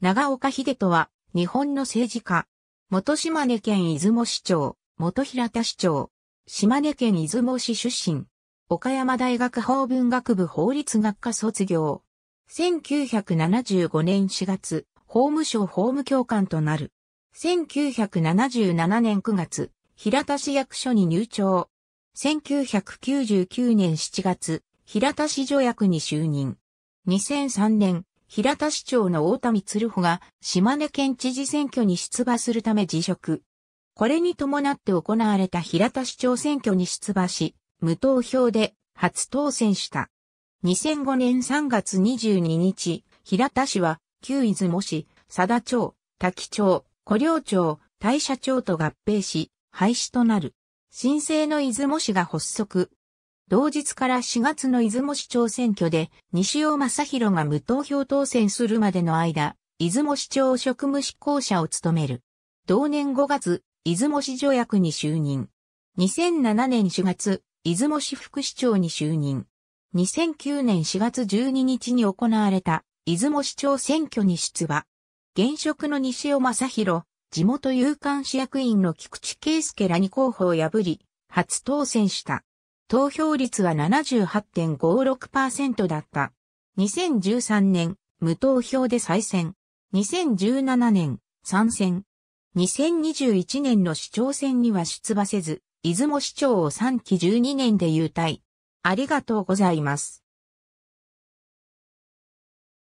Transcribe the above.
長岡秀人は、日本の政治家。元島根県出雲市長、元平田市長。島根県出雲市出身。岡山大学法文学部法律学科卒業。1975年4月、法務省法務教官となる。1977年9月、平田市役所に入庁。1999年7月、平田市助役に就任。2003年、平田市長の大田光穂が島根県知事選挙に出馬するため辞職。これに伴って行われた平田市長選挙に出馬し、無投票で初当選した。2005年3月22日、平田市は旧出雲市、佐田町、滝町、古領町、大社町と合併し、廃止となる。新生の出雲市が発足、同日から4月の出雲市長選挙で、西尾正宏が無投票当選するまでの間、出雲市長職務執行者を務める。同年5月、出雲市条約に就任。2007年4月、出雲市副市長に就任。2009年4月12日に行われた、出雲市長選挙に出馬。現職の西尾正宏、地元有観市役員の菊池圭介らに候補を破り、初当選した。投票率は78.56%だった。2013年、無投票で再選。2017年、参戦。2021年の市長選には出馬せず、出雲市長を3期12年で優待。ありがとうございます。